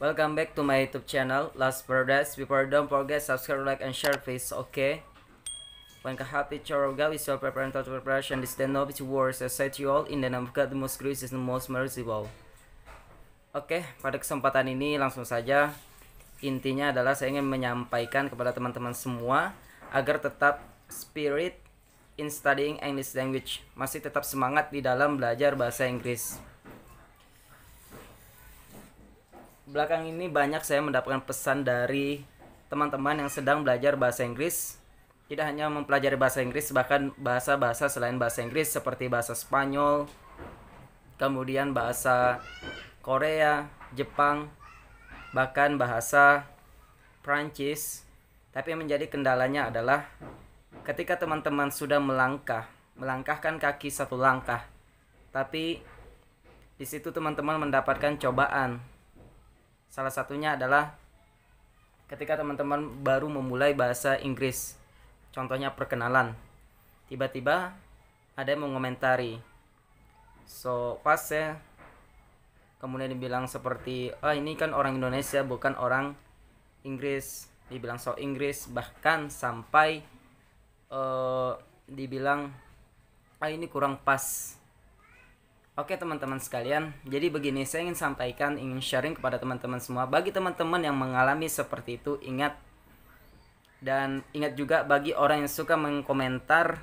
Welcome back to my YouTube channel, Last Paradise. Before don't forget subscribe, like, and share, please. Okay. When Kahapi Choroga is your preparing to preparation, stand up which wars, I set you all in the name of God, the most gracious, the most merciful. Oke, okay, pada kesempatan ini langsung saja intinya adalah saya ingin menyampaikan kepada teman-teman semua agar tetap spirit in studying English language, masih tetap semangat di dalam belajar bahasa Inggris. belakang ini banyak saya mendapatkan pesan dari teman-teman yang sedang belajar bahasa Inggris. Tidak hanya mempelajari bahasa Inggris, bahkan bahasa-bahasa selain bahasa Inggris seperti bahasa Spanyol, kemudian bahasa Korea, Jepang, bahkan bahasa Prancis. Tapi yang menjadi kendalanya adalah ketika teman-teman sudah melangkah, melangkahkan kaki satu langkah, tapi di situ teman-teman mendapatkan cobaan Salah satunya adalah ketika teman-teman baru memulai bahasa Inggris. Contohnya perkenalan. Tiba-tiba ada yang mengomentari. So, pas ya kemudian dibilang seperti oh ini kan orang Indonesia bukan orang Inggris dibilang so Inggris bahkan sampai uh, dibilang ah ini kurang pas Oke teman-teman sekalian, jadi begini saya ingin sampaikan, ingin sharing kepada teman-teman semua. Bagi teman-teman yang mengalami seperti itu, ingat dan ingat juga bagi orang yang suka mengkomentar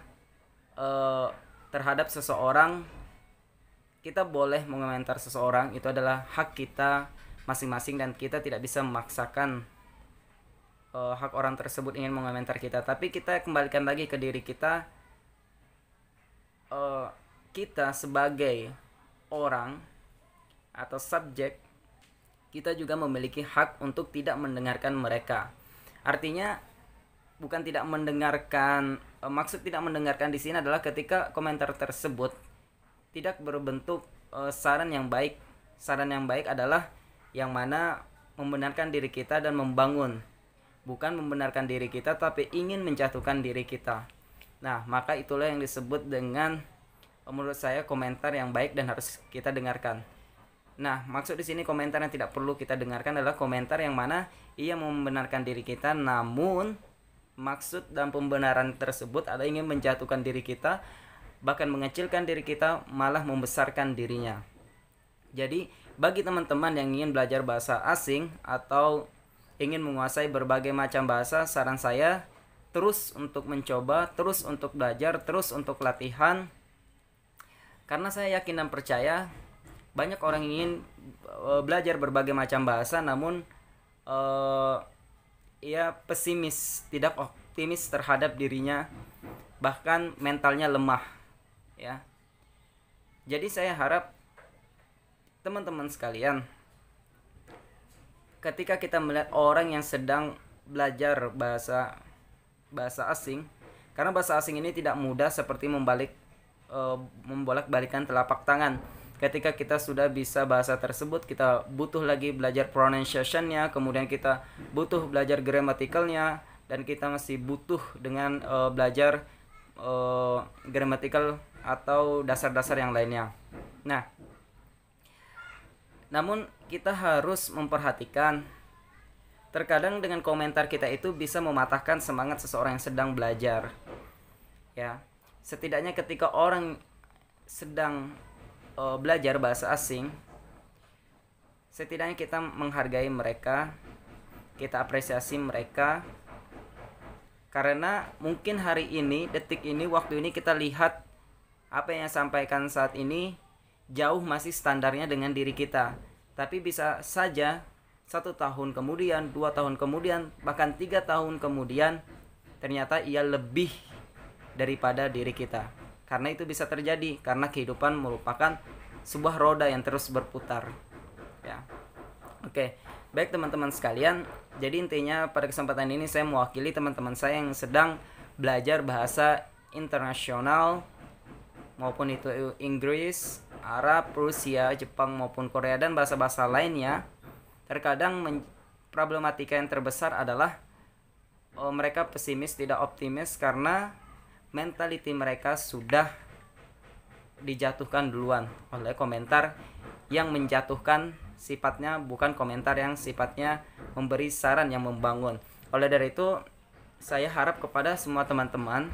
uh, terhadap seseorang, kita boleh mengomentar seseorang itu adalah hak kita masing-masing dan kita tidak bisa memaksakan uh, hak orang tersebut ingin mengomentar kita. Tapi kita kembalikan lagi ke diri kita. Uh, kita sebagai orang atau subjek kita juga memiliki hak untuk tidak mendengarkan mereka. Artinya bukan tidak mendengarkan eh, maksud tidak mendengarkan di sini adalah ketika komentar tersebut tidak berbentuk eh, saran yang baik. Saran yang baik adalah yang mana membenarkan diri kita dan membangun. Bukan membenarkan diri kita tapi ingin menjatuhkan diri kita. Nah, maka itulah yang disebut dengan menurut saya komentar yang baik dan harus kita dengarkan. Nah, maksud di sini komentar yang tidak perlu kita dengarkan adalah komentar yang mana ia membenarkan diri kita namun maksud dan pembenaran tersebut ada ingin menjatuhkan diri kita bahkan mengecilkan diri kita malah membesarkan dirinya. Jadi, bagi teman-teman yang ingin belajar bahasa asing atau ingin menguasai berbagai macam bahasa, saran saya terus untuk mencoba, terus untuk belajar, terus untuk latihan karena saya yakin dan percaya banyak orang ingin uh, belajar berbagai macam bahasa namun uh, ia pesimis, tidak optimis terhadap dirinya, bahkan mentalnya lemah, ya. Jadi saya harap teman-teman sekalian ketika kita melihat orang yang sedang belajar bahasa bahasa asing karena bahasa asing ini tidak mudah seperti membalik uh, membolak-balikan telapak tangan. Ketika kita sudah bisa bahasa tersebut, kita butuh lagi belajar pronunciationnya, kemudian kita butuh belajar gramatikalnya, dan kita masih butuh dengan uh, belajar uh, eh, gramatikal atau dasar-dasar yang lainnya. Nah, namun kita harus memperhatikan terkadang dengan komentar kita itu bisa mematahkan semangat seseorang yang sedang belajar. Ya, setidaknya ketika orang sedang uh, belajar bahasa asing setidaknya kita menghargai mereka kita apresiasi mereka karena mungkin hari ini detik ini waktu ini kita lihat apa yang sampaikan saat ini jauh masih standarnya dengan diri kita tapi bisa saja satu tahun kemudian, dua tahun kemudian, bahkan tiga tahun kemudian, ternyata ia lebih daripada diri kita. Karena itu bisa terjadi karena kehidupan merupakan sebuah roda yang terus berputar. Ya. Oke. Baik teman-teman sekalian, jadi intinya pada kesempatan ini saya mewakili teman-teman saya yang sedang belajar bahasa internasional maupun itu Inggris, Arab, Rusia, Jepang maupun Korea dan bahasa-bahasa lainnya. Terkadang problematika yang terbesar adalah oh, mereka pesimis, tidak optimis karena mentality mereka sudah dijatuhkan duluan oleh komentar yang menjatuhkan sifatnya bukan komentar yang sifatnya memberi saran yang membangun. Oleh dari itu, saya harap kepada semua teman-teman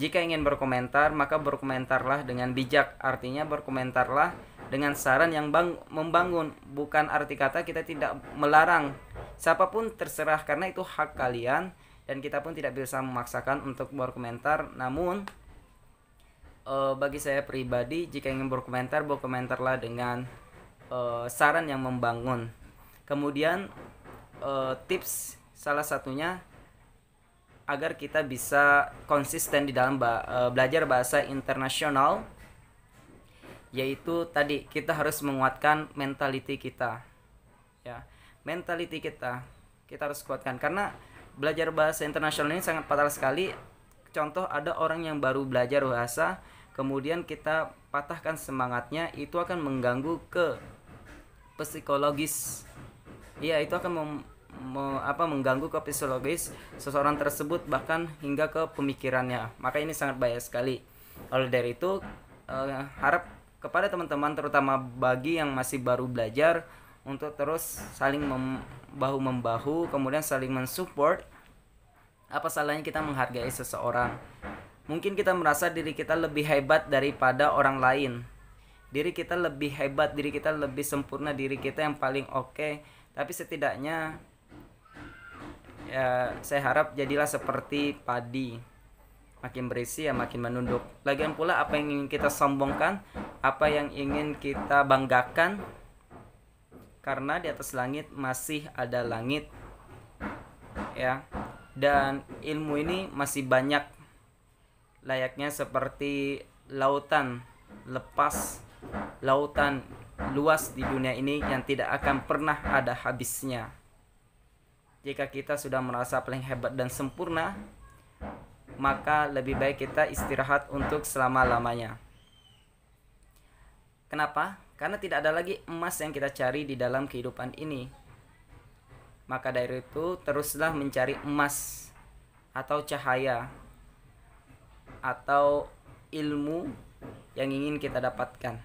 jika ingin berkomentar, maka berkomentarlah dengan bijak. Artinya berkomentarlah dengan saran yang bang membangun, bukan arti kata kita tidak melarang. Siapapun terserah karena itu hak kalian dan kita pun tidak bisa memaksakan untuk berkomentar namun uh, bagi saya pribadi jika ingin berkomentar berkomentarlah dengan uh, saran yang membangun kemudian uh, tips salah satunya agar kita bisa konsisten di dalam belajar bahasa internasional yaitu tadi kita harus menguatkan mentality kita ya mentality kita kita harus kuatkan karena belajar bahasa internasional ini sangat fatal sekali. Contoh ada orang yang baru belajar bahasa, kemudian kita patahkan semangatnya, itu akan mengganggu ke psikologis. Iya, itu akan mem, me, apa mengganggu ke psikologis seseorang tersebut bahkan hingga ke pemikirannya. Maka ini sangat bahaya sekali. Oleh dari itu, uh, harap kepada teman-teman terutama bagi yang masih baru belajar untuk terus saling mem membahu kemudian saling mensupport apa salahnya kita menghargai seseorang mungkin kita merasa diri kita lebih hebat daripada orang lain diri kita lebih hebat diri kita lebih sempurna diri kita yang paling oke okay. tapi setidaknya ya saya harap jadilah seperti padi makin berisi ya makin menunduk. Lagian pula apa yang ingin kita sombongkan, apa yang ingin kita banggakan karena di atas langit masih ada langit ya dan ilmu ini masih banyak layaknya seperti lautan lepas lautan luas di dunia ini yang tidak akan pernah ada habisnya jika kita sudah merasa paling hebat dan sempurna maka lebih baik kita istirahat untuk selama-lamanya kenapa karena tidak ada lagi emas yang kita cari di dalam kehidupan ini. Maka dari itu, teruslah mencari emas atau cahaya atau ilmu yang ingin kita dapatkan.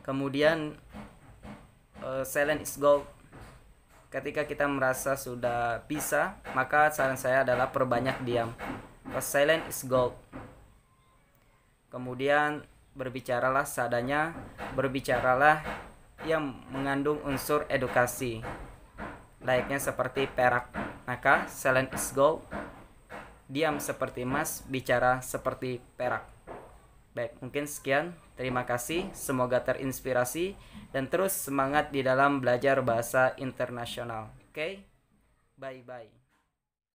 Kemudian uh, silent is gold. Ketika kita merasa sudah bisa, maka saran saya adalah perbanyak diam. Silent is gold. Kemudian berbicaralah seadanya, berbicaralah yang mengandung unsur edukasi. Layaknya seperti perak, maka silent is gold. Diam seperti emas, bicara seperti perak. Baik, mungkin sekian. Terima kasih, semoga terinspirasi dan terus semangat di dalam belajar bahasa internasional. Oke, okay? bye bye.